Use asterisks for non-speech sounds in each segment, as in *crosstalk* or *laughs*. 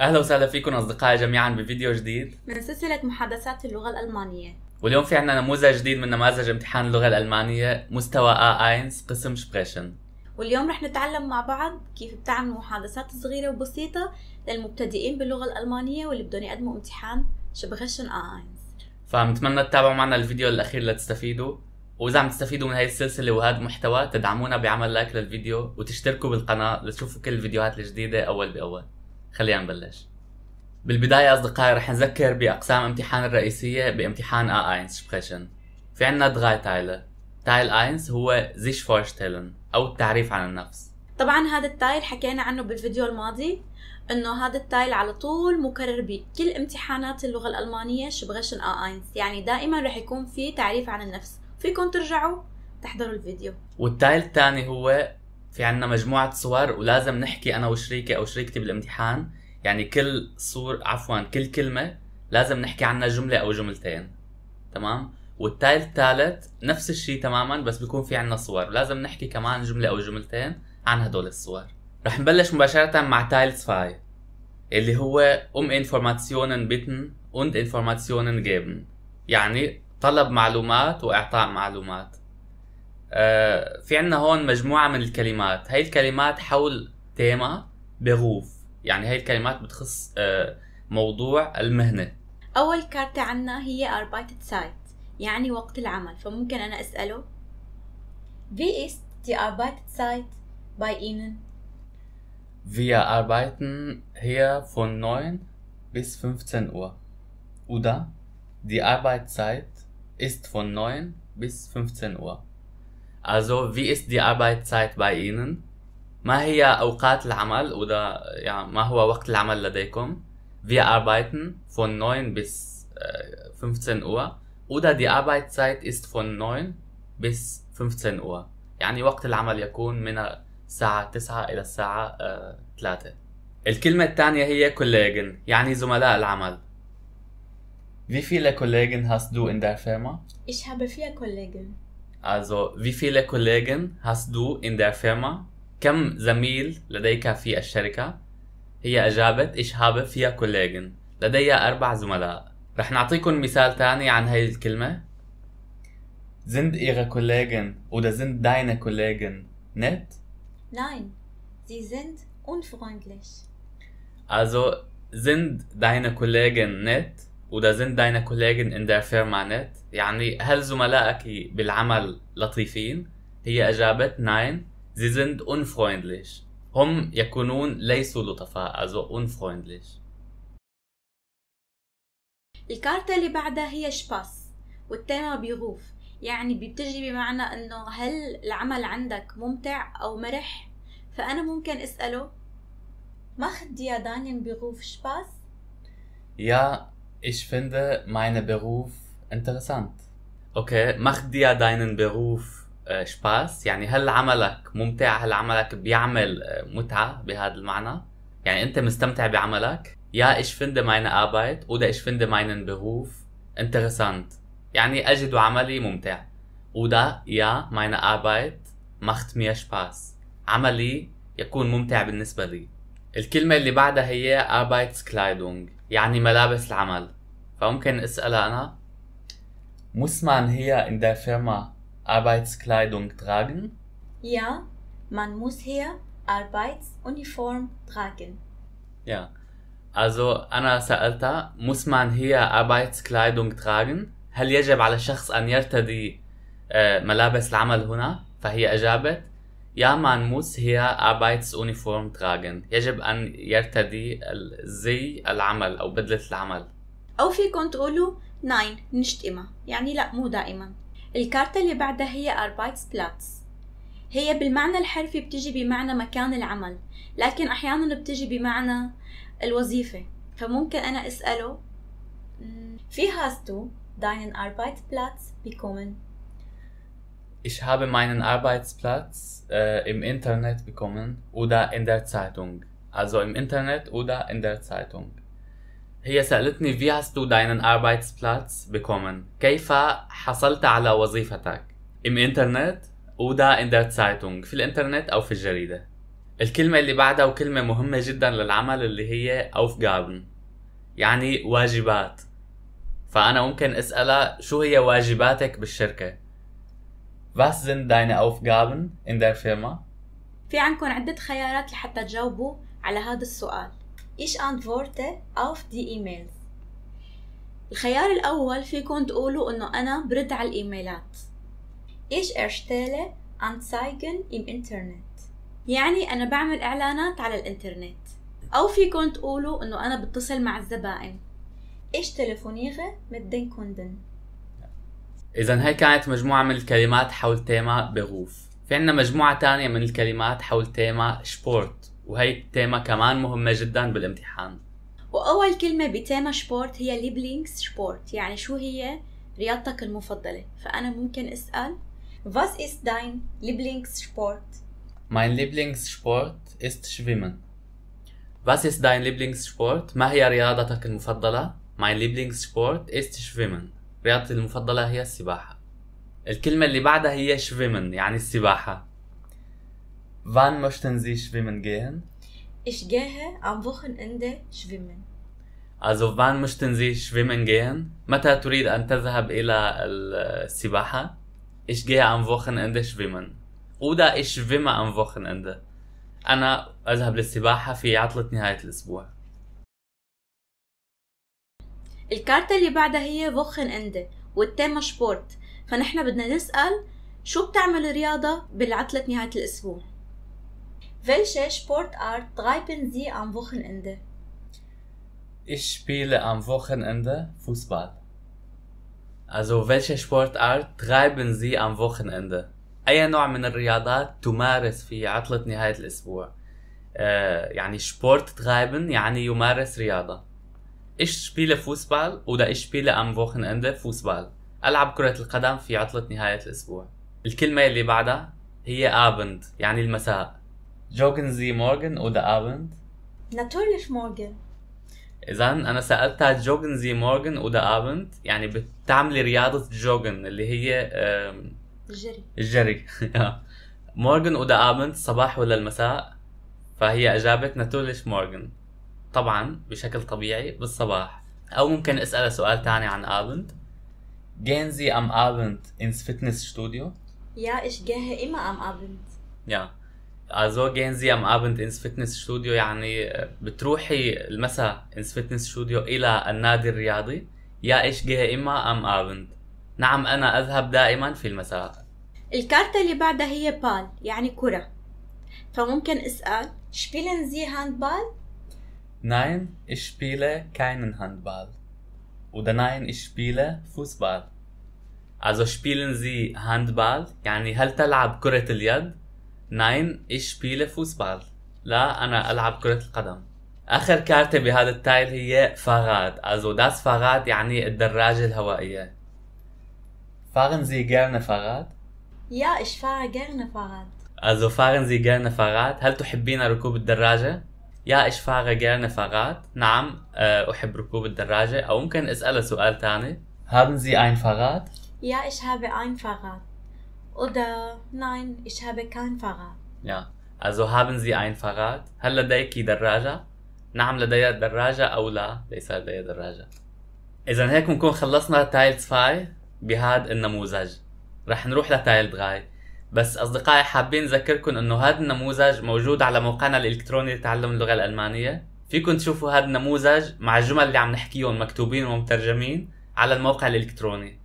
اهلا وسهلا فيكم اصدقائي جميعا بفيديو جديد من سلسله محادثات اللغه الالمانيه واليوم في عندنا نموذج جديد من نماذج امتحان اللغه الالمانيه مستوى A1 قسم شبريشن واليوم رح نتعلم مع بعض كيف بتعمل محادثات صغيره وبسيطه للمبتدئين باللغه الالمانيه واللي بدهم يقدموا امتحان شبريشن A1 فبنتمنى تتابعوا معنا الفيديو الاخير لتستفيدوا واذا عم تستفيدوا من هاي السلسله وهذا المحتوى تدعمونا بعمل لايك للفيديو وتشتركوا بالقناه لتشوفوا كل الفيديوهات الجديده اول باول خلينا نبلش بالبداية أصدقائي رح نذكر بأقسام امتحان الرئيسية بامتحان A1 آه في عنا دغاي تايلة تايل أينس هو زيش فورشتيلن أو التعريف عن النفس طبعا هذا التايل حكينا عنه بالفيديو الماضي انه هذا التايل على طول مكرر بكل امتحانات اللغه الالمانيه شبغشن آ آينس يعني دائما رح يكون في تعريف عن النفس فيكم ترجعوا تحضروا الفيديو والتايل الثاني هو في عنا مجموعة صور ولازم نحكي أنا وشريكي أو شريكتي بالامتحان يعني كل صور عفوا كل كلمة لازم نحكي عنها جملة أو جملتين تمام والتايل الثالث نفس الشيء تماما بس بيكون في عنا صور لازم نحكي كمان جملة أو جملتين عن هدول الصور رح نبلش مباشرة مع تايل فاي اللي هو أم إنفورماتيونن بيتن und إنفورماتيونن جيبن يعني طلب معلومات وإعطاء معلومات آه، في عندنا هون مجموعة من الكلمات هاي الكلمات حول تيما بغوف يعني هاي الكلمات بتخص آه، موضوع المهنة أول كارتة عنا هي Arbeitet سايت يعني وقت العمل فممكن أنا أسأله في Wie دي die سايت باي إينن فيا أربايتن هي فون 9 بس 15 أور Uhr. دي أربايت سايت إست فون 9 بس 15 أور Also, wie ist die Arbeitszeit bei Ihnen? ما هي أوقات العمل ودا يعني ما هو وقت العمل لديكم؟ Wir arbeiten von 9 bis 15 Uhr oder die Arbeitszeit ist von 9 bis 15 Uhr يعني وقت العمل يكون من الساعة 9 إلى الساعة 3 الكلمة الثانية هي Kollegen يعني زملاء العمل Wie viele Kollegen hast du in der Firma? Ich habe vier Kollegen. Also, wie viele Kollegen hast du in der Firma? كم زميل لديك في الشركة؟ هي أجابت ich habe vier Kollegen لدي أربع زملاء رح نعطيكم مثال تاني عن هاي الكلمة Sind ihre Kollegen oder sind deine Kollegen nett? Nein, sie sind unfreundlich. Also sind deine Kollegen nett? زين داينا كوليجن ان ذا فير مانت يعني هل زملائك بالعمل لطيفين؟ هي أجابت ناين زي اون unfreundlich هم يكونون ليسوا لطفاء also unfreundlich الكارتة اللي بعدها هي شباس والتيمة بيغوف يعني بتجي بمعنى انه هل العمل عندك ممتع او مرح فانا ممكن اساله ما خد يا دانين بيغوف شباس يا Ich finde meinen Beruf interessant. Okay, macht dir deinen Beruf Spaß? يعني هل عملك ممتع؟ هل عملك بيعمل متعة بهذا المعنى؟ يعني أنت مستمتع بعملك؟ Ja, ich finde meine Arbeit oder ich finde meinen Beruf interessant. يعني أجد عملي ممتع. Oder ja, meine Arbeit macht mir Spaß. عملي يكون ممتع بالنسبة لي. الكلمة اللي بعدها هي Arbeitskleidung. يعني ملابس العمل فممكن اسأل أنا Muss man hier in der Firma Arbeitskleidung tragen? Ja, man muss hier Arbeitsuniform tragen. Ja, also أنا سألت muss man hier Arbeitskleidung tragen؟ هل يجب على الشخص أن يرتدي ملابس العمل هنا؟ فهي أجابت يا muss هي Arbeitsuniform tragen يجب أن يرتدي زي العمل أو بدلة العمل أو في تقولوا ناين نشت إما. يعني لا مو دائما الكارتة اللي بعدها هي Arbeitsplatz هي بالمعنى الحرفي بتجي بمعنى مكان العمل لكن أحيانا بتجي بمعنى الوظيفة فممكن أنا أسأله في هاستو داينن deinen Arbeitsplatz بيكومن ich habe meinen Arbeitsplatz äh, im Internet bekommen oder in der Zeitung. Also im Internet oder in der Zeitung. هي سألتني wie hast du deinen Arbeitsplatz bekommen? كيف حصلت على وظيفتك؟ im Internet oder in der Zeitung في الانترنت أو في الجريدة الكلمة اللي بعدها وكلمة مهمة جدا للعمل اللي هي Aufgaben يعني واجبات فأنا ممكن أسألها شو هي واجباتك بالشركة؟ Was sind deine Aufgaben in der Firma? في عندكم عدة خيارات لحتى تجاوبوا على هذا السؤال. Ich antworte auf die E-Mails. الخيار الأول فيكم تقولوا إنه أنا برد على الإيميلات. Ich erstelle Anzeigen im Internet. يعني أنا بعمل إعلانات على الإنترنت. أو فيكم تقولوا إنه أنا بتصل مع الزبائن. Ich telefoniere mit den Kunden. اذا هي كانت مجموعه من الكلمات حول تيما بغوف في عنا مجموعه تانية من الكلمات حول تيما شبورت وهي تيما كمان مهمة جدا بالامتحان وأول كلمة بتيما شبورت هي ليبلينكس شبورت يعني شو هي رياضتك المفضلة فأنا ممكن أسأل Was ist dein Lieblingssport? Mein Lieblingssport ist Schwimmen. Was ist dein Lieblingssport? ما هي رياضتك المفضلة؟ Mein Lieblingssport ist Schwimmen. رياضتي المفضلة هي السباحة الكلمة اللي بعدها هي شفيمن يعني السباحة وان مش تنزي شفيمن جاهن؟ إش جاهة عم بوخن عندي شفيمن أزو وان مش تنزي شفيمن جاهن؟ متى تريد أن تذهب إلى السباحة؟ إش جاهة عم بوخن عندي شفيمن؟ ودا إش فيما عم بوخن عندي؟ أنا أذهب للسباحة في عطلة نهاية الأسبوع الكارتة اللي بعدها هي فوخن اندي والتيمة شبورت فنحن بدنا نسأل شو بتعمل الرياضة بالعطلة نهاية الأسبوع Welche Sportart treiben Sie am Wochenende? Ich spiele am Wochenende Fußball. Also welche Sportart treiben Sie am Wochenende? أي نوع من الرياضات تمارس في عطلة نهاية الأسبوع؟ آه، يعني Sport treiben يعني يمارس رياضة ايش ich فوسبال ودا ايش ich ام am اندي فوسبال ألعب كرة القدم في عطلة نهاية الأسبوع الكلمة اللي بعدها هي ابند يعني المساء جوكن زي مورغن ودا ابند ناتورليش مورغن إذا أنا سألتها جوجن زي مورغن ودا أبند يعني بتعملي رياضة جوجن اللي هي الجري الجري *laughs* مورغن ودا أبند صباح ولا المساء فهي أجابت ناتوليش مورغن طبعا بشكل طبيعي بالصباح او ممكن اسالها سؤال ثاني عن ابنت جينزي ام ابنت انس فتنس ستوديو يا ايش جاه ايما ام ابنت يا ازو جينزي ام ابنت انس فتنس ستوديو يعني äh, بتروحي المساء انس فتنس ستوديو الى النادي الرياضي يا ايش جاه ايما ام ابنت نعم انا اذهب دائما في المساء الكارتة اللي بعدها هي بال يعني كرة فممكن اسأل شبيلنزي هاند بال Nein, ich spiele keinen Handball. Oder nein, ich spiele Fußball. Also spielen Sie Handball? يعني هل تلعب كرة اليد؟ Nein, ich spiele Fußball. لا أنا ألعب كرة القدم. آخر كارتة بهذا التايل هي فاغات. Also das فاغات يعني الدراجة الهوائية. Fahren Sie gerne Fahrrad? Ja, ich fahre gerne Fahrrad. Also fahren Sie gerne Fahrrad. هل تحبين ركوب الدراجة؟ يا إيش فاغة gerne Fahrrad نعم آه، أحب ركوب الدراجة أو ممكن أسأله سؤال تاني Haben Sie ein Fahrrad? Ja, ich habe ein Fahrrad. Oder nein, ich habe kein Fahrrad. يا also haben Sie ein Fahrrad? هل لديك دراجة؟ نعم لدي دراجة أو لا ليس لدي دراجة إذا هيك بنكون خلصنا تايل 2 بهذا النموذج رح نروح لتايل 3 بس اصدقائي حابين نذكركم انه هذا النموذج موجود على موقعنا الالكتروني لتعلم اللغه الالمانيه فيكم تشوفوا هذا النموذج مع الجمل اللي عم نحكيهم مكتوبين ومترجمين على الموقع الالكتروني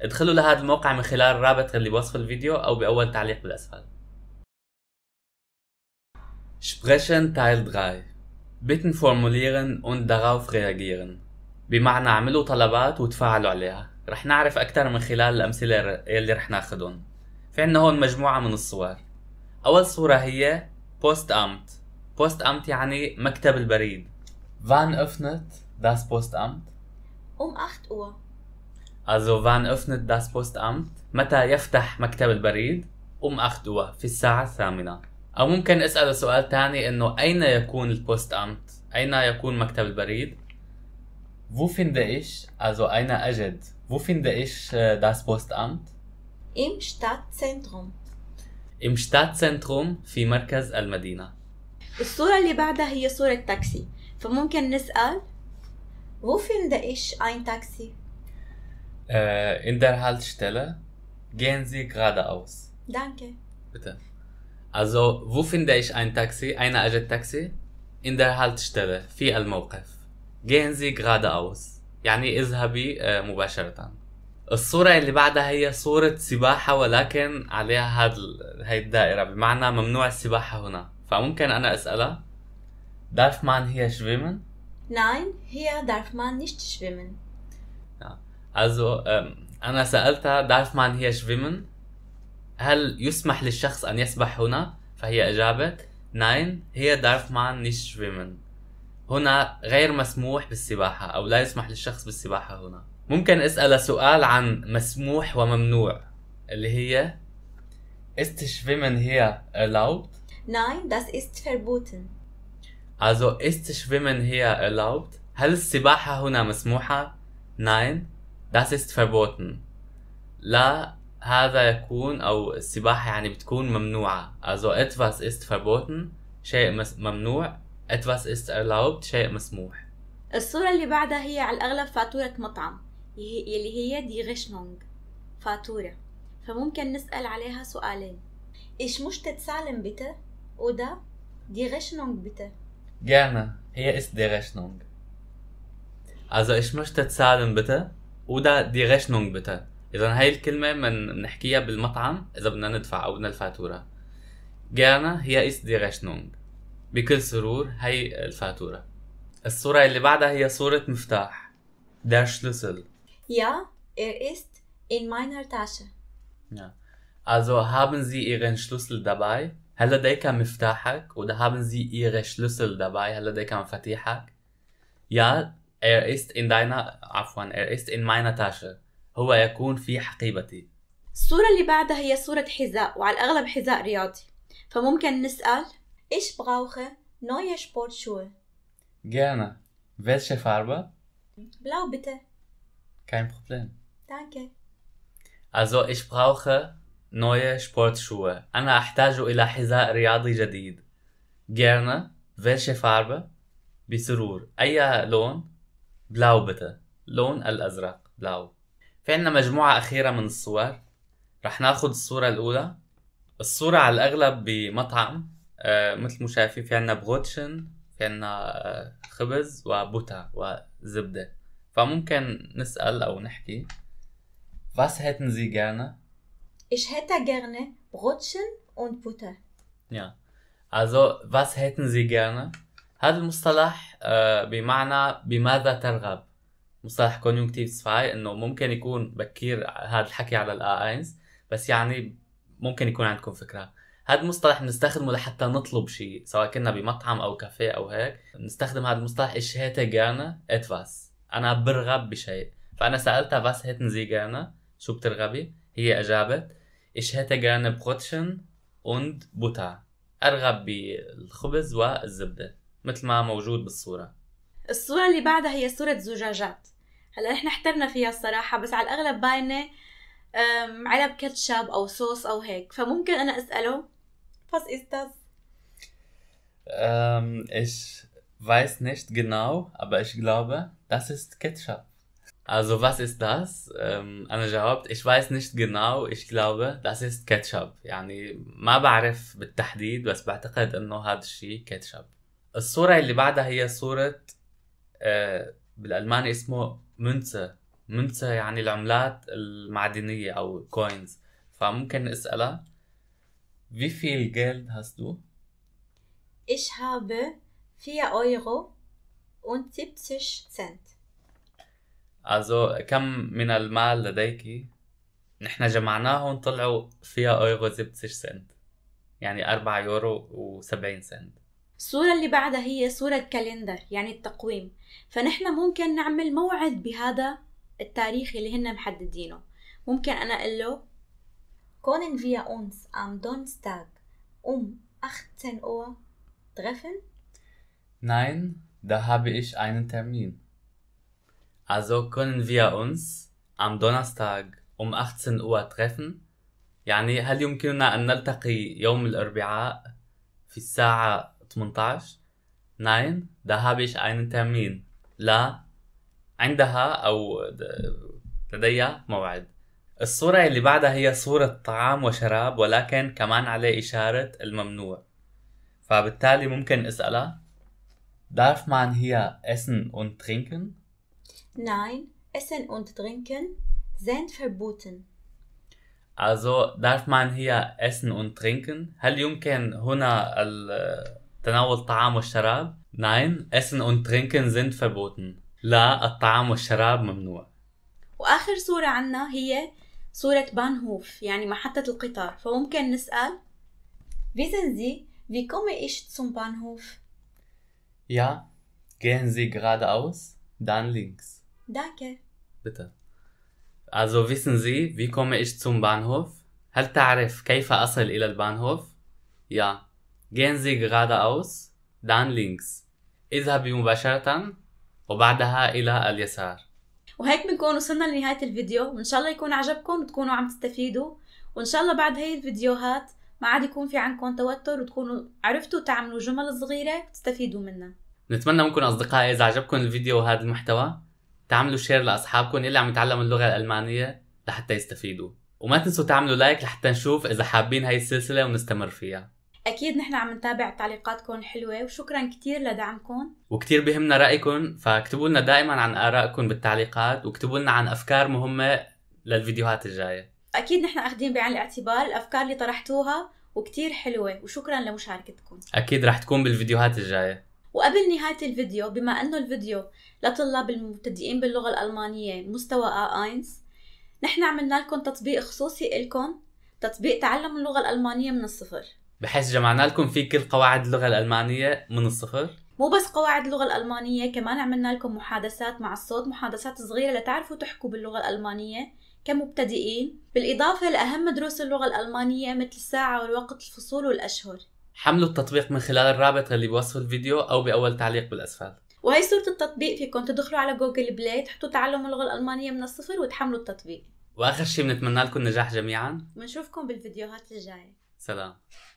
ادخلوا لهذا الموقع من خلال الرابط اللي بوصف الفيديو او باول تعليق بالاسفل Sprechen Teil 3 Bitten formulieren und darauf reagieren بمعنى اعملوا طلبات وتفاعلوا عليها رح نعرف أكثر من خلال الأمثلة اللي رح ناخذهم في عندنا هون مجموعة من الصور أول صورة هي بوست أمت بوست أمت يعني مكتب البريد أفنت داس بوست أمت أم 8 أزو Also wann öffnet das Postamt? متى يفتح مكتب البريد؟ أم أخت أوا في الساعة الثامنة. أو ممكن أسأل سؤال تاني إنه أين يكون البوست أمت؟ أين يكون مكتب البريد؟ Wo finde ich? Also أين أجد? Wo finde ich das آه، Postamt? im Stadtzentrum. Im Stadtzentrum في مركز المدينة الصورة اللي بعدها هي صورة تاكسي فممكن نسأل Wo finde ich ein Taxi? Äh, in der Haltestelle gehen Sie geradeaus. Danke. Bitte. Also, wo finde ich ein Taxi, eine Agent Taxi? In der Haltestelle, في الموقف. Gehen Sie geradeaus. يعني اذهبي مباشرة. الصورة اللي بعدها هي صورة سباحة ولكن عليها هاد هاي الدائرة بمعنى ممنوع السباحة هنا فممكن أنا أسألها دارف مان هي شويمن؟ نعم هي دارف مان نشت شويمن أزو أنا سألتها دارف مان هي شويمن؟ هل يسمح للشخص أن يسبح هنا؟ فهي أجابت نعم هي دارف مان نشت شويمن هنا غير مسموح بالسباحة أو لا يسمح للشخص بالسباحة هنا. ممكن اسألها سؤال عن مسموح وممنوع اللي هي Ist Schwimmen hier erlaubt? Nein, das ist verboten. Also ist Schwimmen hier erlaubt? هل السباحة هنا مسموحة؟ Nein, das ist verboten. لا هذا يكون أو السباحة يعني بتكون ممنوعة. Also etwas ist verboten شيء ممنوع. Etwas ist erlaubt شيء مسموح. الصورة اللي بعدها هي على الأغلب فاتورة مطعم. يلي هي دي غشنونج فاتورة فممكن نسأل عليها سؤالين إيش مش تتسالم بتا ودا دي غشنونج بتا جانا هي اس دي Rechnung. عزا إيش مش تتسالم بتا ودا دي Rechnung بتا إذا هاي الكلمة من نحكيها بالمطعم إذا بدنا ندفع أو بدنا الفاتورة. جانا هي اس دي Rechnung. بكل سرور هاي الفاتورة. الصورة اللي بعدها هي صورة مفتاح. Der شلسل Ja, er ist in meiner Tasche. Ja. Also haben Sie Ihren Schlüssel dabei? هل لديك مفتاحك oder haben Sie Ihre Schlüssel dabei? هل لديك مفاتيحك؟ Ja, er ist in deiner عفوا er ist in meiner Tasche. هو يكون في حقيبتي. الصورة اللي بعدها هي صورة حذاء وعلى الأغلب حذاء رياضي فممكن نسأل إيش بغاوخة نوية سبورتشوه؟ Gerne. Welche Farbe? Blau bitte. Kein Problem. Danke. Also ich brauche neue Sportschuhe. أنا أحتاج إلى حذاء رياضي جديد. Gerne. Welche Farbe? بسرور. أي لون؟ Blau bitte. لون الأزرق. بلاو. في عنا مجموعة أخيرة من الصور. رح ناخد الصورة الأولى. الصورة على الأغلب بمطعم. آه مثل ما شايفين في عنا بغوتشن. في عنا آه، خبز وبوتا وزبدة. فممكن نسأل أو نحكي Was hätten Sie gerne? Ich hätte gerne Brötchen und Butter. Ja. Also, was hätten Sie gerne? هذا المصطلح آه، بمعنى بماذا ترغب؟ مصطلح كونيونكتيف 2 انه ممكن يكون بكير هذا الحكي على اينز بس يعني ممكن يكون عندكم فكره هذا المصطلح بنستخدمه لحتى نطلب شيء سواء كنا بمطعم او كافيه او هيك بنستخدم هذا المصطلح ايش هيتا جانا اتفاس انا برغب بشيء فانا سالتها بس هيت زي جانا شو بترغبي هي اجابت ايش هيت جانا بروتشن اند بوتا ارغب بالخبز والزبده مثل ما موجود بالصوره الصوره اللي بعدها هي صوره زجاجات هلا نحن احترنا فيها الصراحه بس على الاغلب باينه علب كاتشب او صوص او هيك فممكن انا اساله فاس استاذ ايش weiß nicht genau, aber ich glaube, das ist Ketchup. Also was ist das? Ähm, أنا جاوبت ich weiß nicht genau ich glaube das ist كاتشب يعني ما بعرف بالتحديد بس بعتقد انه هذا الشيء كاتشب الصورة اللي بعدها هي صورة آه بالألماني اسمه منسة منسة يعني العملات المعدنية أو كوينز فممكن أسألها wie viel Geld hast du? Ich habe 4 Euro und 70 Cent. Also كم من المال لديك؟ نحن جمعناه طلعوا 4 Euro 70 Cent. يعني 4 يورو و70 سنت الصورة اللي بعدها هي صورة الكالندر يعني التقويم فنحن ممكن نعمل موعد بهذا التاريخ اللي هن محددينه ممكن أنا أقول له كونن فيا أونس أم دونستاغ أم 18 أوه تغفن Nein, da habe ich einen Termin. Also können wir uns am Donnerstag um 18 Uhr treffen? يعني هل يمكننا أن نلتقي يوم الأربعاء في الساعة 18؟ Nein, da habe ich einen Termin. لا عندها أو لدي موعد. الصورة اللي بعدها هي صورة طعام وشراب ولكن كمان عليه إشارة الممنوع. فبالتالي ممكن أسألها Darf man hier essen und trinken? Nein, Essen und Trinken sind verboten. Also darf man hier essen und trinken? هل يمكن هنا تناول الطعام والشراب؟ Nein, Essen und Trinken sind verboten. لا الطعام والشراب ممنوع. وآخر صورة عنا هي صورة بانهوف يعني محطة القطار فممكن نسأل Wissen Sie, wie komme ich zum Bahnhof? Ja, gehen Sie geradeaus, dann links. Danke. Bitte. Also wissen Sie, wie komme ich zum Bahnhof? هل تعرف كيف أصل إلى البانهوف؟ يا gehen Sie geradeaus, dann links. اذهبي مباشرة وبعدها إلى اليسار. وهيك بنكون وصلنا لنهاية الفيديو وإن شاء الله يكون عجبكم وتكونوا عم تستفيدوا وإن شاء الله بعد هاي الفيديوهات ما عاد يكون في عندكم توتر وتكونوا عرفتوا تعملوا جمل صغيره تستفيدوا منها نتمنى منكم اصدقائي اذا عجبكم الفيديو وهذا المحتوى تعملوا شير لاصحابكم اللي عم يتعلموا اللغه الالمانيه لحتى يستفيدوا وما تنسوا تعملوا لايك لحتى نشوف اذا حابين هاي السلسله ونستمر فيها اكيد نحن عم نتابع تعليقاتكم الحلوه وشكرا كثير لدعمكم وكثير بهمنا رايكم فاكتبوا لنا دائما عن ارائكم بالتعليقات واكتبوا لنا عن افكار مهمه للفيديوهات الجايه اكيد نحن اخذين بعين الاعتبار الافكار اللي طرحتوها وكتير حلوه وشكرا لمشاركتكم اكيد رح تكون بالفيديوهات الجايه وقبل نهاية الفيديو بما أنه الفيديو لطلاب المبتدئين باللغة الألمانية مستوى آينز نحن عملنا لكم تطبيق خصوصي إلكم تطبيق تعلم اللغة الألمانية من الصفر بحيث جمعنا لكم فيه كل قواعد اللغة الألمانية من الصفر مو بس قواعد اللغة الألمانية كمان عملنا لكم محادثات مع الصوت محادثات صغيرة لتعرفوا تحكوا باللغة الألمانية كمبتدئين بالإضافة لأهم دروس اللغة الألمانية مثل الساعة والوقت الفصول والأشهر حملوا التطبيق من خلال الرابط اللي بوصف الفيديو أو بأول تعليق بالأسفل وهي صورة التطبيق فيكم تدخلوا على جوجل بلاي تحطوا تعلم اللغة الألمانية من الصفر وتحملوا التطبيق وآخر شيء بنتمنى لكم نجاح جميعا ونشوفكم بالفيديوهات الجاية سلام